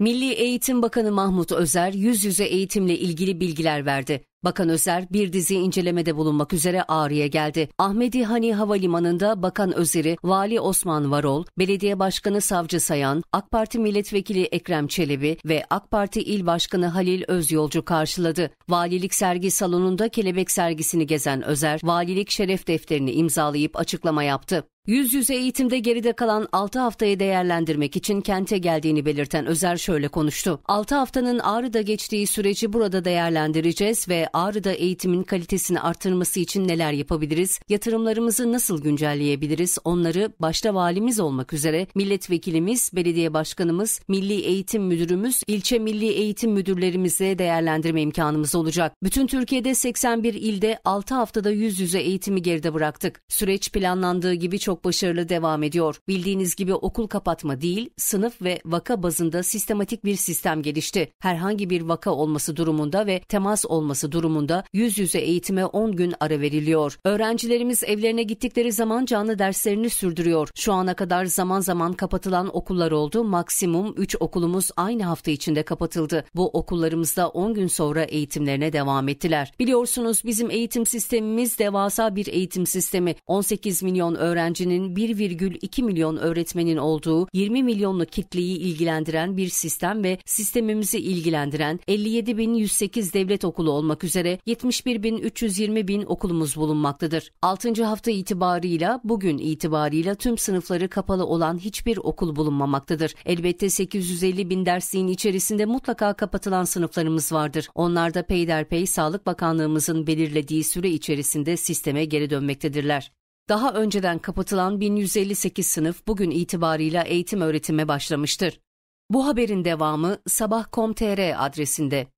Milli Eğitim Bakanı Mahmut Özer yüz yüze eğitimle ilgili bilgiler verdi. Bakan Özer bir dizi incelemede bulunmak üzere Ağrı'ya geldi. Ahmedi Hani Havalimanı'nda Bakan Özer'i Vali Osman Varol, Belediye Başkanı Savcı Sayan, AK Parti Milletvekili Ekrem Çelebi ve AK Parti İl Başkanı Halil Özyolcu karşıladı. Valilik sergi salonunda kelebek sergisini gezen Özer, valilik şeref defterini imzalayıp açıklama yaptı. Yüz yüze eğitimde geride kalan 6 haftayı değerlendirmek için kente geldiğini belirten Özer şöyle konuştu. 6 haftanın Ağrı'da geçtiği süreci burada değerlendireceğiz ve Ağrı'da eğitimin kalitesini artırması için neler yapabiliriz, yatırımlarımızı nasıl güncelleyebiliriz onları başta valimiz olmak üzere milletvekilimiz, belediye başkanımız, milli eğitim müdürümüz, ilçe milli eğitim müdürlerimizle değerlendirme imkanımız olacak. Bütün Türkiye'de 81 ilde 6 haftada yüz yüze eğitimi geride bıraktık. Süreç planlandığı gibi çok çok başarılı devam ediyor. Bildiğiniz gibi okul kapatma değil, sınıf ve vaka bazında sistematik bir sistem gelişti. Herhangi bir vaka olması durumunda ve temas olması durumunda yüz yüze eğitime 10 gün ara veriliyor. Öğrencilerimiz evlerine gittikleri zaman canlı derslerini sürdürüyor. Şu ana kadar zaman zaman kapatılan okullar oldu. Maksimum 3 okulumuz aynı hafta içinde kapatıldı. Bu okullarımızda 10 gün sonra eğitimlerine devam ettiler. Biliyorsunuz bizim eğitim sistemimiz devasa bir eğitim sistemi. 18 milyon öğrencinin öğrencinin 1,2 milyon öğretmenin olduğu 20 milyonluk kitleyi ilgilendiren bir sistem ve sistemimizi ilgilendiren 57.108 devlet okulu olmak üzere 71.320 bin okulumuz bulunmaktadır. 6. hafta itibarıyla bugün itibarıyla tüm sınıfları kapalı olan hiçbir okul bulunmamaktadır. Elbette 850 bin dersliğin içerisinde mutlaka kapatılan sınıflarımız vardır. Onlar da peyderpey Sağlık Bakanlığımızın belirlediği süre içerisinde sisteme geri dönmektedirler daha önceden kapatılan 1158 sınıf bugün itibarıyla eğitim öğretime başlamıştır. Bu haberin devamı sabah.com.tr adresinde.